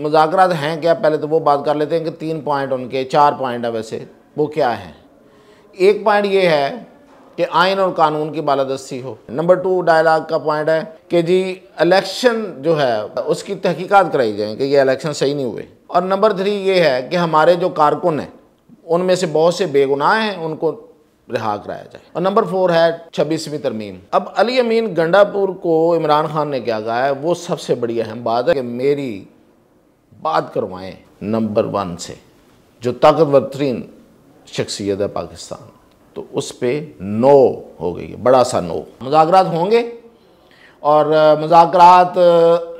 मुजाकर हैं क्या पहले तो वो बात कर लेते हैं कि तीन पॉइंट उनके चार पॉइंट है वैसे वो क्या हैं एक पॉइंट ये है कि आयन और कानून की बालादस्ती हो नंबर टू डायलाग का पॉइंट है कि जी इलेक्शन जो है उसकी तहकीकात कराई जाए कि ये इलेक्शन सही नहीं हुए और नंबर थ्री ये है कि हमारे जो कारकुन हैं उनमें से बहुत से बेगुनाह हैं उनको रिहा कराया जाए और नंबर फोर है छब्बीसवीं तरमीम अब अली अमीन गंडापुर को इमरान खान ने क्या कहा है वो सबसे बड़ी अहम बात है कि मेरी बात करवाएं नंबर वन से जो ताकतवर तरीन शख्सियत है पाकिस्तान तो उस पर नो हो गई है बड़ा सा नो मुजाकरात होंगे और मुजाकरात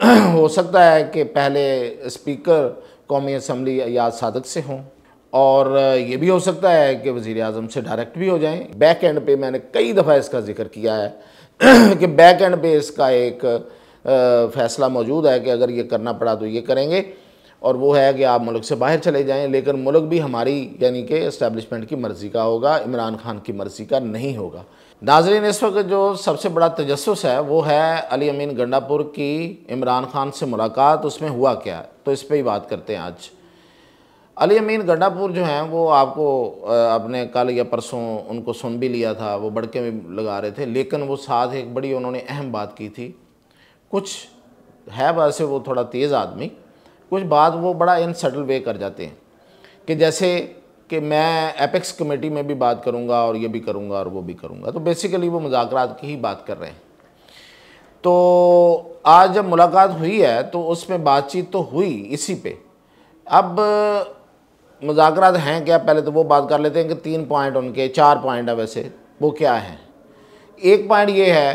हो सकता है कि पहले स्पीकर कौमी असम्बली याद सादक से हों और ये भी हो सकता है कि वज़ी अजम से डायरेक्ट भी हो जाएं बैक एंड पे मैंने कई दफ़ा इसका जिक्र किया है कि बैक एंड पे इसका एक फैसला मौजूद है कि अगर ये करना पड़ा तो ये करेंगे और वो है कि आप मुल्क से बाहर चले जाएं लेकिन मुल्क भी हमारी यानी कि इस्टेबलिशमेंट की मर्ज़ी का होगा इमरान खान की मर्ज़ी का नहीं होगा नाजरीन इस वक्त जो सबसे बड़ा तजस है वो है अली अमीन गंडापुर की इमरान खान से मुलाकात उसमें हुआ क्या तो इस पर ही बात करते हैं आज अली अमीन गंडापुर जो हैं वो आपको आपने कल या परसों उनको सुन भी लिया था वो बड़के भी लगा रहे थे लेकिन वो साथ एक बड़ी उन्होंने अहम बात की थी कुछ है वैसे वो थोड़ा तेज़ आदमी कुछ बात वो बड़ा इन सटल वे कर जाते हैं कि जैसे कि मैं एपेक्स कमेटी में भी बात करूँगा और ये भी करूँगा और वो भी करूँगा तो बेसिकली वो मुजाकर की ही बात कर रहे हैं तो आज जब मुलाकात हुई है तो उसमें बातचीत तो हुई इसी पे अब मुजाकर हैं क्या पहले तो वो बात कर लेते हैं कि तीन पॉइंट उनके चार पॉइंट है वैसे वो क्या हैं एक पॉइंट ये है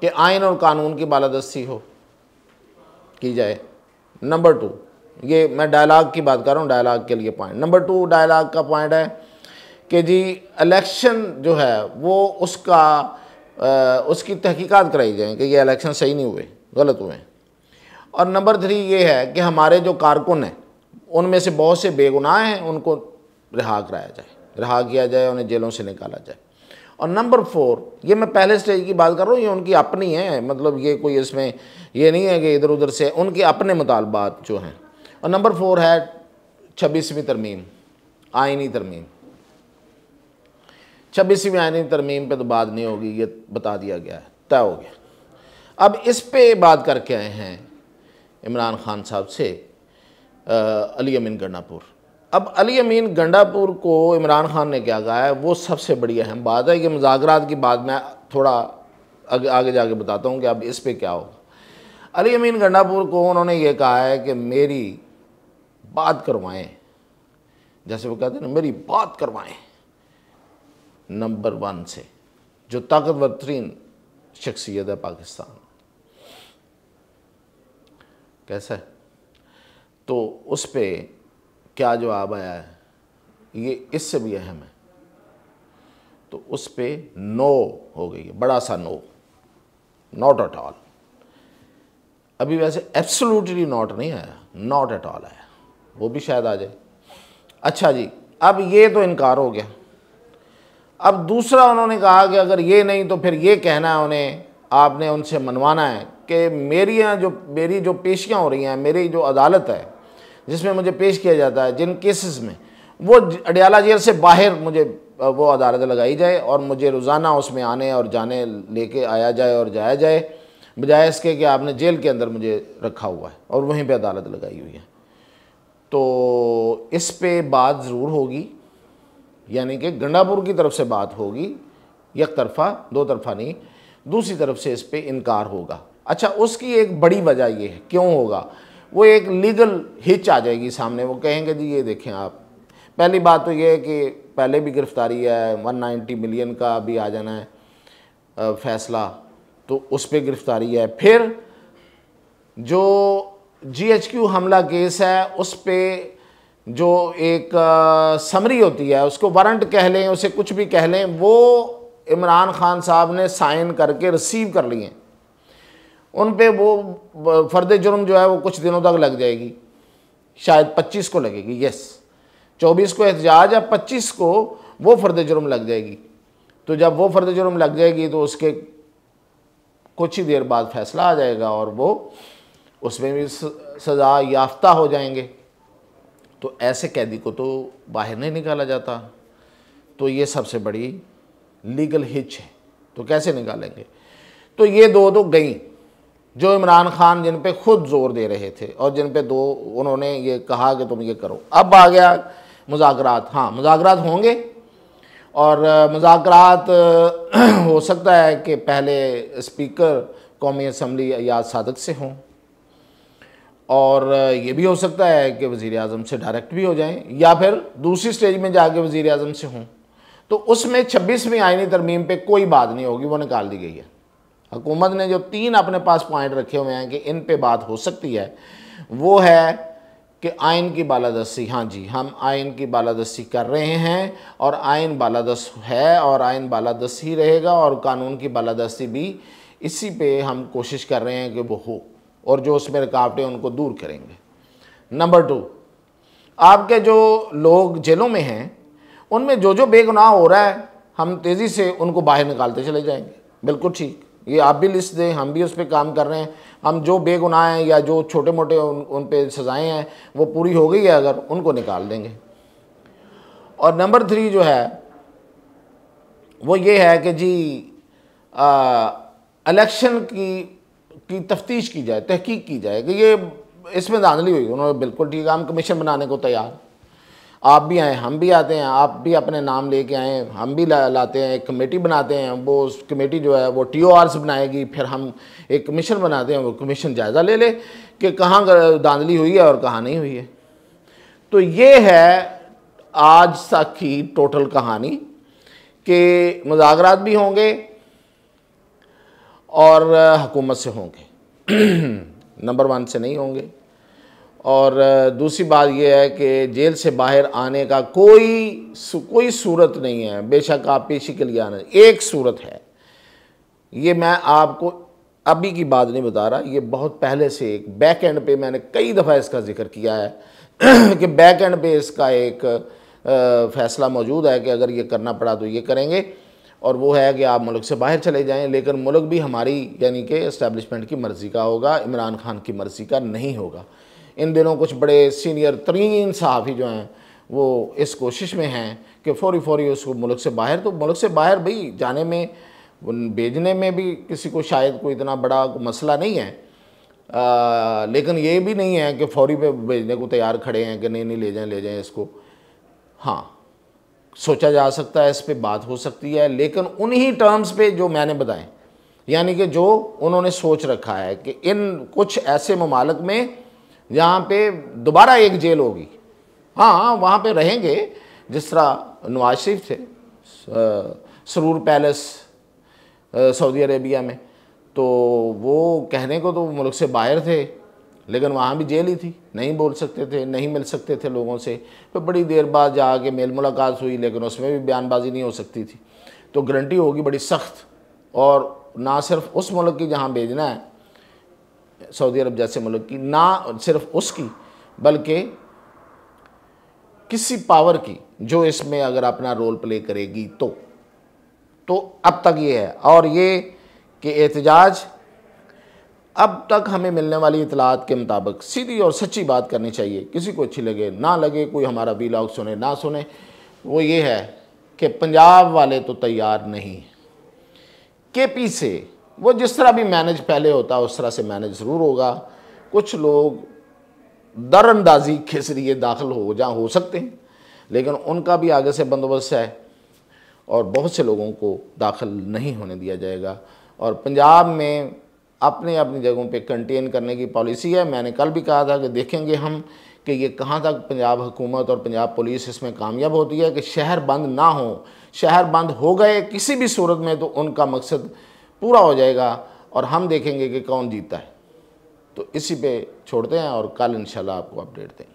कि आयन और कानून की बालादस्ती हो की जाए नंबर टू ये मैं डायलाग की बात कर रहा हूँ डायलाग के लिए पॉइंट नंबर टू डायलाग का पॉइंट है कि जी इलेक्शन जो है वो उसका आ, उसकी तहकीकात कराई जाए कि ये इलेक्शन सही नहीं हुए गलत हुए और नंबर थ्री ये है कि हमारे जो कारकुन हैं उनमें से बहुत से बेगुनाह हैं उनको रिहा कराया जाए रिहा किया जाए उन्हें जेलों से निकाला जाए और नंबर फोर ये मैं पहले स्टेज की बात कर रहा हूँ ये उनकी अपनी है मतलब ये कोई इसमें ये नहीं है कि इधर उधर से उनके अपने मुतालबात जो हैं और नंबर फोर है छब्बीसवीं तरमीम आइनी तरमीम छब्बीसवीं आइनी तरमीम पे तो बात नहीं होगी ये बता दिया गया है तय हो गया अब इस पे बात करके आए हैं इमरान खान साहब से अली अमीन गन्नापुर अब अली अमीन गंडापुर को इमरान खान ने क्या कहा है वो सबसे बड़ी अहम बात है कि मुजाकरात की बात मैं थोड़ा आगे आगे जाके बताता हूँ कि अब इस पर क्या होगा अली अमीन गंडापुर को उन्होंने ये कहा है कि मेरी बात करवाएं जैसे वो कहते हैं ना मेरी बात करवाएं नंबर वन से जो ताकतवर तरीन शख्सियत है पाकिस्तान कैसा है तो उस पर क्या जवाब आया है ये इससे भी अहम है तो उस पर नो हो गई है बड़ा सा नो नॉट एट ऑल अभी वैसे एब्सोल्युटली नॉट नहीं आया नॉट एट ऑल आया वो भी शायद आ जाए अच्छा जी अब ये तो इनकार हो गया अब दूसरा उन्होंने कहा कि अगर ये नहीं तो फिर ये कहना है उन्हें आपने उनसे मनवाना है कि मेरी जो मेरी जो पेशियाँ हो रही हैं मेरी जो अदालत है जिसमें मुझे पेश किया जाता है जिन केसेस में वो अडियाला जेल से बाहर मुझे वो अदालत लगाई जाए और मुझे रोज़ाना उसमें आने और जाने लेके आया जाए और जाया जाए बजाय इसके कि आपने जेल के अंदर मुझे रखा हुआ है और वहीं पे अदालत लगाई हुई है तो इस पे बात ज़रूर होगी यानी कि गंडापुर की तरफ से बात होगी एक तरफा दो तरफा नहीं दूसरी तरफ से इस पर इनकार होगा अच्छा उसकी एक बड़ी वजह यह है क्यों होगा वो एक लीगल हिच आ जाएगी सामने वो कहेंगे जी ये देखें आप पहली बात तो ये है कि पहले भी गिरफ़्तारी है 190 मिलियन का भी आ जाना है फैसला तो उस पर गिरफ़्तारी है फिर जो जीएचक्यू हमला केस है उस पर जो एक आ, समरी होती है उसको वारंट कह लें उसे कुछ भी कह लें वो इमरान खान साहब ने साइन करके रिसीव कर लिए उन पर वो फर्द जुर्म जो है वो कुछ दिनों तक लग जाएगी शायद 25 को लगेगी यस 24 को एहतजाज या 25 को वो फर्द जुर्म लग जाएगी तो जब वो फर्द जुर्म लग जाएगी तो उसके कुछ ही देर बाद फैसला आ जाएगा और वो उसमें भी सज़ा याफ्ता हो जाएंगे तो ऐसे कैदी को तो बाहर नहीं निकाला जाता तो ये सबसे बड़ी लीगल हिच है तो कैसे निकालेंगे तो ये दो दो तो गई जो इमरान खान जिन पे खुद जोर दे रहे थे और जिन पे दो उन्होंने ये कहा कि तुम ये करो अब आ गया मुजाकरात हाँ मुजाकरात होंगे और मुजाकरात हो सकता है कि पहले स्पीकर कौमी असम्बली अयाज सादक से हों और ये भी हो सकता है कि वज़ी अजम से डायरेक्ट भी हो जाएँ या फिर दूसरी स्टेज में जाके वज़ी अजम से हों तो उसमें छब्बीसवीं आइनी तरमीम पर कोई बात नहीं होगी वो निकाल दी गई है हुकूमत ने जो तीन अपने पास पॉइंट रखे हुए हैं कि इन पर बात हो सकती है वो है कि आयन की बालादस्ती हाँ जी हम आयन की बालादस्ती कर रहे हैं और आयन बालादस है और आयन बालादस ही रहेगा और कानून की बालादस्ती भी इसी पे हम कोशिश कर रहे हैं कि वो हो और जो उसमें रुकावटें उनको दूर करेंगे नंबर टू आपके जो लोग जेलों में हैं उनमें जो जो बेगुनाह हो रहा है हम तेज़ी से उनको बाहर निकालते चले जाएंगे बिल्कुल ठीक ये आप भी लिस्ट दें हम भी उस पर काम कर रहे हैं हम जो बेगुनाह हैं या जो छोटे मोटे उन उन पर सज़ाएँ हैं वो पूरी हो गई है अगर उनको निकाल देंगे और नंबर थ्री जो है वो ये है कि जी इलेक्शन की की तफ्तीश की जाए तहकीक की जाए कि ये इसमें धांधली हुई उन्होंने बिल्कुल ठीक है हम कमीशन बनाने को तैयार आप भी आएँ हम भी आते हैं आप भी अपने नाम लेके आएँ हम भी ला, लाते हैं एक कमेटी बनाते हैं वो उस कमेटी जो है वो टी ओ बनाएगी फिर हम एक कमीशन बनाते हैं वो कमीशन जायज़ा ले ले कि कहाँ धांधली हुई है और कहाँ नहीं हुई है तो ये है आज तक की टोटल कहानी कि मुजाकरात भी होंगे और हकूमत से होंगे नंबर वन से नहीं होंगे और दूसरी बात यह है कि जेल से बाहर आने का कोई कोई सूरत नहीं है बेशक आप पेशी के लिए आना एक सूरत है ये मैं आपको अभी की बात नहीं बता रहा ये बहुत पहले से एक बैक एंड पे मैंने कई दफ़ा इसका जिक्र किया है कि बैक एंड पे इसका एक फ़ैसला मौजूद है कि अगर ये करना पड़ा तो ये करेंगे और वो है कि आप मुल्क से बाहर चले जाएं लेकिन मुल्क भी हमारी यानी कि इस्टेब्लिशमेंट की मर्ज़ी का होगा इमरान खान की मर्ज़ी का नहीं होगा इन दिनों कुछ बड़े सीनियर तरीन सहाफ़ी जो हैं वो इस कोशिश में हैं कि फ़ौरी फ़ौरी उसको मुल्क से बाहर तो मुल्क से बाहर भाई जाने में भेजने में भी किसी को शायद कोई इतना बड़ा मसला नहीं है आ, लेकिन ये भी नहीं है कि फौरी पे भेजने को तैयार खड़े हैं कि नहीं नहीं ले जाएं ले जाएं इसको हाँ सोचा जा सकता है इस पर बात हो सकती है लेकिन उन्हीं टर्म्स पे जो मैंने बताएं यानी कि जो उन्होंने सोच रखा है कि इन कुछ ऐसे ममालक में यहाँ पे दोबारा एक जेल होगी हाँ वहाँ पे रहेंगे जिस तरह नवाज शरीफ थे सरूर पैलेस सऊदी अरेबिया में तो वो कहने को तो मुल्क से बाहर थे लेकिन वहाँ भी जेल ही थी नहीं बोल सकते थे नहीं मिल सकते थे लोगों से तो बड़ी देर बाद जा के मेल मुलाकात हुई लेकिन उसमें भी बयानबाजी नहीं हो सकती थी तो गारंटी होगी बड़ी सख्त और ना सिर्फ उस मुल्क की जहाँ भेजना है सऊदी अरब जैसे मुल्क की ना सिर्फ उसकी बल्कि किसी पावर की जो इसमें अगर अपना रोल प्ले करेगी तो तो अब तक ये है और ये कि एहतजाज अब तक हमें मिलने वाली इतलात के मुताबिक सीधी और सच्ची बात करनी चाहिए किसी को अच्छी लगे ना लगे कोई हमारा लॉग सुने ना सुने वो ये है कि पंजाब वाले तो तैयार नहीं के पी से वो जिस तरह भी मैनेज पहले होता है उस तरह से मैनेज ज़रूर होगा कुछ लोग दरअंदाजी खिसरिए दाखिल हो जा हो सकते हैं लेकिन उनका भी आगे से बंदोबस्त है और बहुत से लोगों को दाखिल नहीं होने दिया जाएगा और पंजाब में अपने अपनी जगहों पे कंटेन करने की पॉलिसी है मैंने कल भी कहा था कि देखेंगे हम कि ये कहाँ तक पंजाब हुकूमत और पंजाब पुलिस इसमें कामयाब होती है कि शहर बंद ना हो शहर बंद हो गए किसी भी सूरत में तो उनका मकसद पूरा हो जाएगा और हम देखेंगे कि कौन जीतता है तो इसी पे छोड़ते हैं और कल इंशाल्लाह आपको अपडेट दें